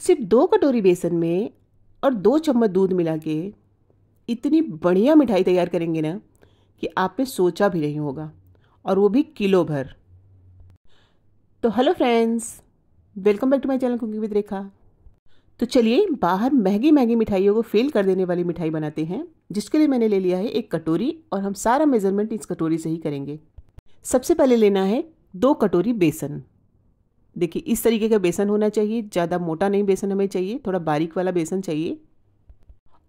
सिर्फ दो कटोरी बेसन में और दो चम्मच दूध मिला के इतनी बढ़िया मिठाई तैयार करेंगे ना कि आपने सोचा भी नहीं होगा और वो भी किलो भर तो hello friends welcome back to my channel cooking with Rekha तो चलिए बाहर महंगी महंगी मिठाइयों को फेल कर देने वाली मिठाई बनाते हैं जिसके लिए मैंने ले लिया है एक कटोरी और हम सारा मेजरमेंट इस कटोरी से ही करेंगे सबसे पहले लेना है दो कटोरी बेसन देखिए इस तरीके का बेसन होना चाहिए ज़्यादा मोटा नहीं बेसन हमें चाहिए थोड़ा बारीक वाला बेसन चाहिए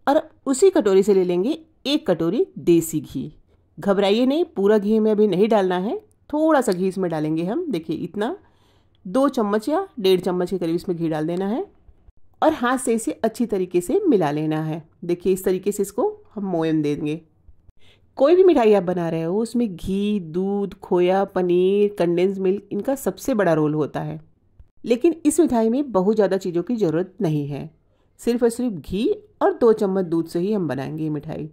और उसी कटोरी से ले लेंगे एक कटोरी देसी घी घबराइए नहीं पूरा घी में अभी नहीं डालना है थोड़ा सा घी इसमें डालेंगे हम देखिए इतना दो चम्मच या डेढ़ चम्मच के करीब इसमें घी डाल देना है और हाथ से इसे अच्छी तरीके से मिला लेना है देखिए इस तरीके से इसको हम मोयन देंगे कोई भी मिठाई आप बना रहे हो उसमें घी दूध खोया पनीर कंडेंस मिल्क इनका सबसे बड़ा रोल होता है लेकिन इस मिठाई में बहुत ज़्यादा चीज़ों की ज़रूरत नहीं है सिर्फ और सिर्फ घी और दो चम्मच दूध से ही हम बनाएंगे ये मिठाई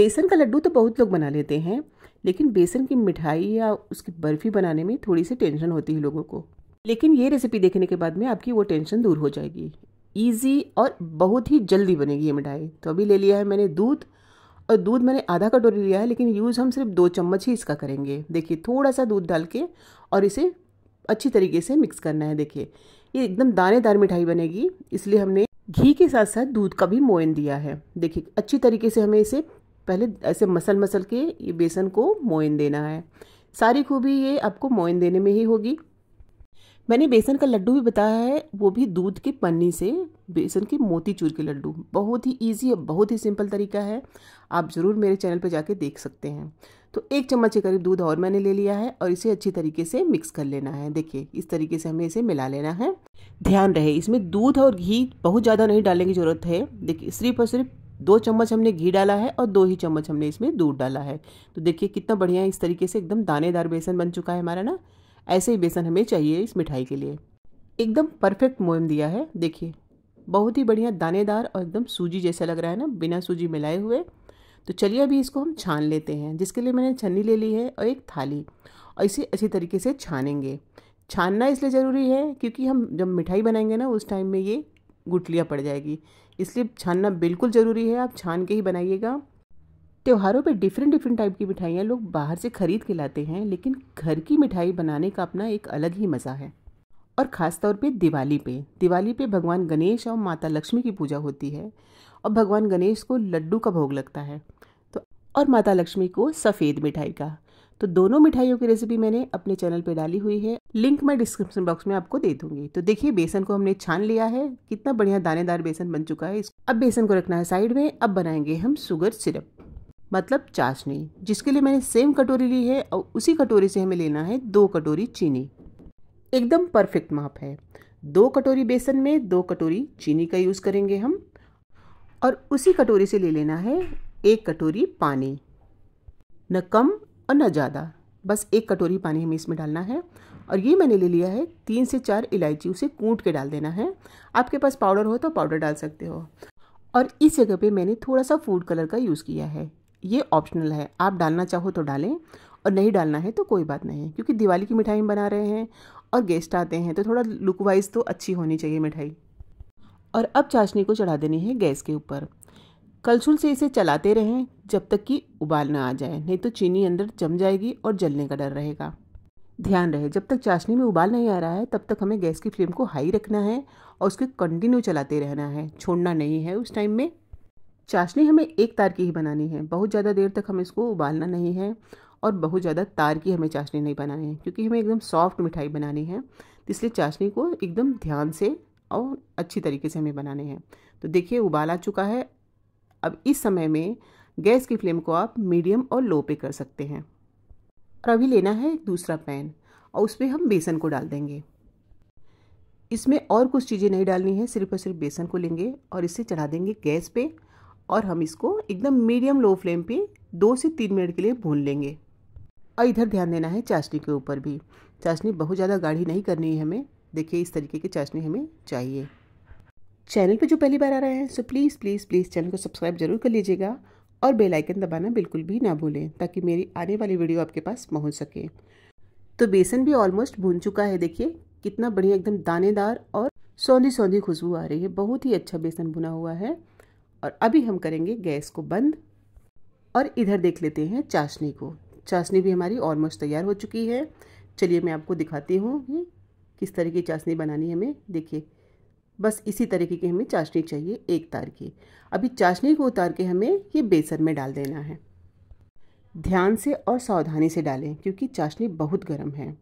बेसन का लड्डू तो बहुत लोग बना लेते हैं लेकिन बेसन की मिठाई या उसकी बर्फ़ी बनाने में थोड़ी सी टेंशन होती है लोगों को लेकिन ये रेसिपी देखने के बाद में आपकी वो टेंशन दूर हो जाएगी ईजी और बहुत ही जल्दी बनेगी ये मिठाई तो अभी ले लिया है मैंने दूध और दूध मैंने आधा कटोरी लिया है लेकिन यूज़ हम सिर्फ दो चम्मच ही इसका करेंगे देखिए थोड़ा सा दूध डाल के और इसे अच्छी तरीके से मिक्स करना है देखिए ये एकदम दानेदार मिठाई बनेगी इसलिए हमने घी के साथ साथ दूध का भी मोयन दिया है देखिए अच्छी तरीके से हमें इसे पहले ऐसे मसल मसल के ये बेसन को मोयन देना है सारी खूबी ये आपको मोयन देने में ही होगी मैंने बेसन का लड्डू भी बताया है वो भी दूध की पन्नी से बेसन के मोती चूर के लड्डू बहुत ही ईजी और बहुत ही सिंपल तरीका है आप ज़रूर मेरे चैनल पर जाके देख सकते हैं तो एक चम्मच के करीब दूध और मैंने ले लिया है और इसे अच्छी तरीके से मिक्स कर लेना है देखिए इस तरीके से हमें इसे मिला लेना है ध्यान रहे इसमें दूध और घी बहुत ज़्यादा नहीं डालने की ज़रूरत है देखिए सिर्फ और सिर्फ दो चम्मच हमने घी डाला है और दो ही चम्मच हमने इसमें दूध डाला है तो देखिए कितना बढ़िया इस तरीके से एकदम दानेदार बेसन बन चुका है हमारा ना ऐसे ही बेसन हमें चाहिए इस मिठाई के लिए एकदम परफेक्ट मोयम दिया है देखिए बहुत ही बढ़िया दानेदार और एकदम सूजी जैसा लग रहा है ना बिना सूजी मिलाए हुए तो चलिए अभी इसको हम छान लेते हैं जिसके लिए मैंने छन्नी ले ली है और एक थाली और इसे अच्छी तरीके से छानेंगे छानना इसलिए ज़रूरी है क्योंकि हम जब मिठाई बनाएंगे ना उस टाइम में ये गुटलियाँ पड़ जाएगी इसलिए छानना बिल्कुल ज़रूरी है आप छान के ही बनाइएगा त्योहारों पे डिफरेंट डिफरेंट टाइप की मिठाइयाँ लोग बाहर से ख़रीद के लाते हैं लेकिन घर की मिठाई बनाने का अपना एक अलग ही मज़ा है और ख़ास तौर पे दिवाली पे दिवाली पे भगवान गणेश और माता लक्ष्मी की पूजा होती है और भगवान गणेश को लड्डू का भोग लगता है तो और माता लक्ष्मी को सफ़ेद मिठाई का तो दोनों मिठाइयों की रेसिपी मैंने अपने चैनल पे डाली हुई है लिंक मैं डिस्क्रिप्शन बॉक्स में आपको दे दूंगी तो देखिए बेसन को हमने छान लिया है कितना बढ़िया दानेदार बेसन बन चुका है अब बेसन को रखना है साइड में अब बनाएंगे हम शुगर सिरप मतलब चाशनी जिसके लिए मैंने सेम कटोरी ली है और उसी कटोरी से हमें लेना है दो कटोरी चीनी एकदम परफेक्ट माप है दो कटोरी बेसन में दो कटोरी चीनी का यूज़ करेंगे हम और उसी कटोरी से ले लेना है एक कटोरी पानी न कम और न ज़्यादा बस एक कटोरी पानी हमें इसमें डालना है और ये मैंने ले लिया है तीन से चार इलायची उसे कूट के डाल देना है आपके पास पाउडर हो तो पाउडर डाल सकते हो और इस जगह पे मैंने थोड़ा सा फूड कलर का यूज़ किया है ये ऑप्शनल है आप डालना चाहो तो डालें और नहीं डालना है तो कोई बात नहीं क्योंकि दिवाली की मिठाई हम बना रहे हैं और गेस्ट आते हैं तो थोड़ा लुक वाइज तो अच्छी होनी चाहिए मिठाई और अब चाशनी को चढ़ा देनी है गैस के ऊपर कलछुल से इसे चलाते रहें जब तक कि उबाल ना आ जाए नहीं तो चीनी अंदर जम जाएगी और जलने का डर रहेगा ध्यान रहे जब तक चाशनी में उबाल नहीं आ रहा है तब तक हमें गैस की फ्लेम को हाई रखना है और उसके कंटिन्यू चलाते रहना है छोड़ना नहीं है उस टाइम में चाशनी हमें एक तार की ही बनानी है बहुत ज़्यादा देर तक हमें इसको उबालना नहीं है और बहुत ज़्यादा तार की हमें चाशनी नहीं बनानी है क्योंकि हमें एकदम सॉफ्ट मिठाई बनानी है इसलिए चाशनी को एकदम ध्यान से और अच्छी तरीके से हमें बनाने हैं तो देखिए उबाल आ चुका है अब इस समय में गैस की फ्लेम को आप मीडियम और लो पे कर सकते हैं और अभी लेना है एक दूसरा पैन और उसमें हम बेसन को डाल देंगे इसमें और कुछ चीज़ें नहीं डालनी है सिर्फ और सिर्फ बेसन को लेंगे और इसे चढ़ा देंगे गैस पे और हम इसको एकदम मीडियम लो फ्लेम पे दो से तीन मिनट के लिए भून लेंगे और इधर ध्यान देना है चाशनी के ऊपर भी चाशनी बहुत ज़्यादा गाढ़ी नहीं करनी है हमें देखिए इस तरीके की चाशनी हमें चाहिए चैनल पे जो पहली बार आ रहे हैं so please please please channel को सब्सक्राइब जरूर कर लीजिएगा और बेल आइकन दबाना बिल्कुल भी ना भूलें ताकि मेरी आने वाली वीडियो आपके पास पहुंच सके तो बेसन भी ऑलमोस्ट भून चुका है देखिए कितना बढ़िया एकदम दानेदार और सौंधी सौंधी खुशबू आ रही है बहुत ही अच्छा बेसन भुना हुआ है और अभी हम करेंगे गैस को बंद और इधर देख लेते हैं चाशनी को चाशनी भी हमारी ऑलमोस्ट तैयार हो चुकी है चलिए मैं आपको दिखाती हूँ किस तरह की चाशनी बनानी हमें देखिए बस इसी तरीके की हमें चाशनी चाहिए एक तार की अभी चाशनी को उतार के हमें ये बेसन में डाल देना है ध्यान से और सावधानी से डालें क्योंकि चाशनी बहुत गर्म है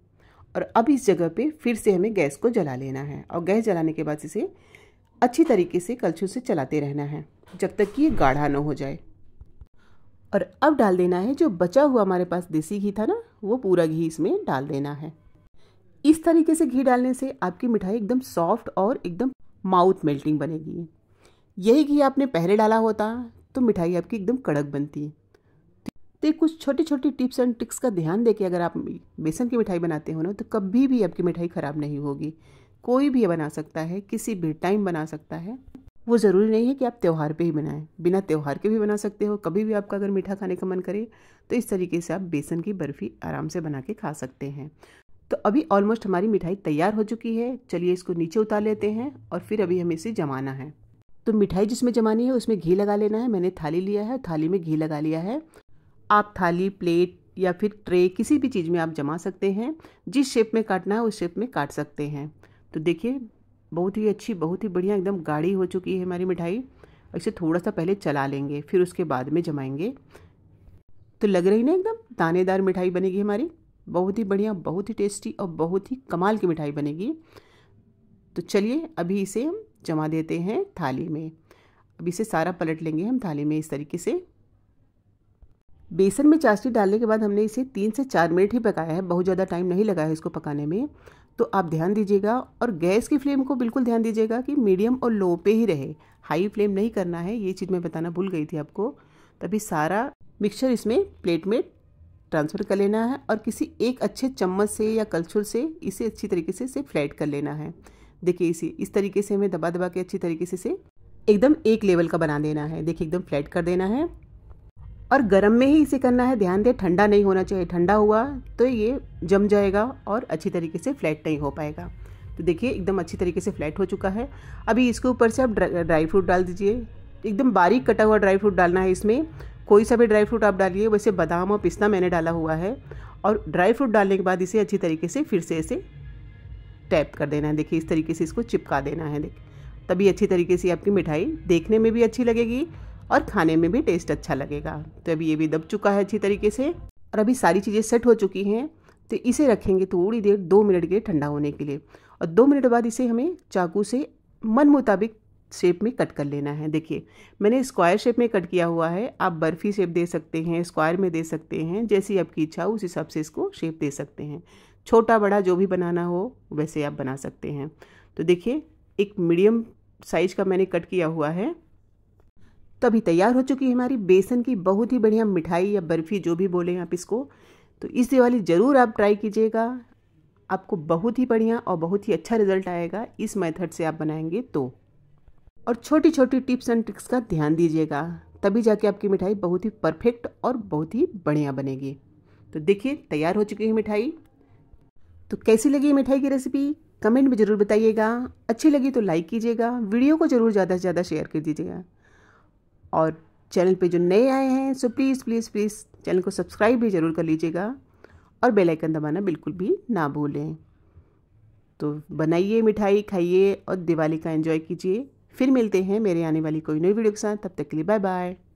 और अब इस जगह पे फिर से हमें गैस को जला लेना है और गैस जलाने के बाद इसे अच्छी तरीके से कलछू से चलाते रहना है जब तक कि ये गाढ़ा ना हो जाए और अब डाल देना है जो बचा हुआ हमारे पास देसी घी था ना वो पूरा घी इसमें डाल देना है इस तरीके से घी डालने से आपकी मिठाई एकदम सॉफ्ट और एकदम माउथ मेल्टिंग बनेगी यही घी आपने पहले डाला होता तो मिठाई आपकी एकदम कड़क बनती है तो ये कुछ छोटी छोटी टिप्स एंड ट्रिक्स का ध्यान देके अगर आप बेसन की मिठाई बनाते हो ना तो कभी भी आपकी मिठाई ख़राब नहीं होगी कोई भी बना सकता है किसी भी टाइम बना सकता है वो ज़रूरी नहीं है कि आप त्यौहार पे ही बनाएं बिना त्यौहार के भी बना सकते हो कभी भी आपका अगर मीठा खाने का मन करे तो इस तरीके से आप बेसन की बर्फ़ी आराम से बना के खा सकते हैं तो अभी ऑलमोस्ट हमारी मिठाई तैयार हो चुकी है चलिए इसको नीचे उतार लेते हैं और फिर अभी हमें इसे जमाना है तो मिठाई जिसमें जमानी है उसमें घी लगा लेना है मैंने थाली लिया है थाली में घी लगा लिया है आप थाली प्लेट या फिर ट्रे किसी भी चीज़ में आप जमा सकते हैं जिस शेप में काटना है उस शेप में काट सकते हैं तो देखिए बहुत ही अच्छी बहुत ही बढ़िया एकदम गाढ़ी हो चुकी है हमारी मिठाई इसे थोड़ा सा पहले चला लेंगे फिर उसके बाद में जमाएंगे तो लग रही ना एकदम दानेदार मिठाई बनेगी हमारी बहुत ही बढ़िया बहुत ही टेस्टी और बहुत ही कमाल की मिठाई बनेगी तो चलिए अभी इसे हम जमा देते हैं थाली में अब इसे सारा पलट लेंगे हम थाली में इस तरीके से बेसन में चाशनी डालने के बाद हमने इसे तीन से चार मिनट ही पकाया है बहुत ज़्यादा टाइम नहीं लगा है इसको पकाने में तो आप ध्यान दीजिएगा और गैस की फ्लेम को बिल्कुल ध्यान दीजिएगा कि मीडियम और लो पे ही रहे हाई फ्लेम नहीं करना है ये चीज़ मैं बताना भूल गई थी आपको तभी सारा मिक्सचर इसमें प्लेट में ट्रांसफ़र कर लेना है और किसी एक अच्छे चम्मच से या कलछुल से इसे अच्छी तरीके से इसे फ्लैट कर लेना है देखिए इसे इस तरीके से हमें दबा दबा के अच्छी तरीके से इसे एकदम एक लेवल का बना देना है देखिए एकदम फ्लैट कर देना है और गर्म में ही इसे करना है ध्यान दें ठंडा नहीं होना चाहिए ठंडा हुआ तो ये जम जाएगा और अच्छी तरीके से फ्लैट नहीं हो पाएगा तो देखिए एकदम अच्छी तरीके से फ्लैट हो चुका है अभी इसके ऊपर से आप ड्राई फ्रूट डाल दीजिए एकदम बारीक कटा हुआ ड्राई फ्रूट डालना है इसमें कोई सा भी ड्राई फ्रूट आप डालिए वैसे बादाम और पिस्ता मैंने डाला हुआ है और ड्राई फ्रूट डालने के बाद इसे अच्छी तरीके से फिर से इसे टैप कर देना है देखिए इस तरीके से इसको चिपका देना है देख तभी अच्छी तरीके से आपकी मिठाई देखने में भी अच्छी लगेगी और खाने में भी टेस्ट अच्छा लगेगा तो अभी ये भी दब चुका है अच्छी तरीके से और अभी सारी चीज़ें सेट हो चुकी हैं तो इसे रखेंगे थोड़ी देर दो मिनट के लिए ठंडा होने के लिए और दो मिनट बाद इसे हमें चाकू से मन मुताबिक शेप में कट कर लेना है देखिए मैंने स्क्वायर शेप में कट किया हुआ है आप बर्फ़ी शेप दे सकते हैं स्क्वायर में दे सकते हैं जैसी आपकी इच्छा हो उस हिसाब से इसको शेप दे सकते हैं छोटा बड़ा जो भी बनाना हो वैसे आप बना सकते हैं तो देखिए एक मीडियम साइज का मैंने कट किया हुआ है तो अभी तैयार हो चुकी है हमारी बेसन की बहुत ही बढ़िया मिठाई या बर्फ़ी जो भी बोले आप इसको तो इस दिवाली ज़रूर आप ट्राई कीजिएगा आपको बहुत ही बढ़िया और बहुत ही अच्छा रिजल्ट आएगा इस मेथड से आप बनाएंगे तो और छोटी छोटी टिप्स एंड ट्रिक्स का ध्यान दीजिएगा तभी जाके आपकी मिठाई बहुत ही परफेक्ट और बहुत ही बढ़िया बनेगी तो देखिए तैयार हो चुकी है मिठाई तो कैसी लगी मिठाई की रेसिपी कमेंट में ज़रूर बताइएगा अच्छी लगी तो लाइक कीजिएगा वीडियो को ज़रूर ज़्यादा से ज़्यादा शेयर कर दीजिएगा और चैनल पे जो नए आए हैं so please please please channel को सब्सक्राइब भी ज़रूर कर लीजिएगा और बेल आइकन दबाना बिल्कुल भी ना भूलें तो बनाइए मिठाई खाइए और दिवाली का एंजॉय कीजिए फिर मिलते हैं मेरे आने वाली कोई नई वीडियो के साथ तब तक के लिए बाय बाय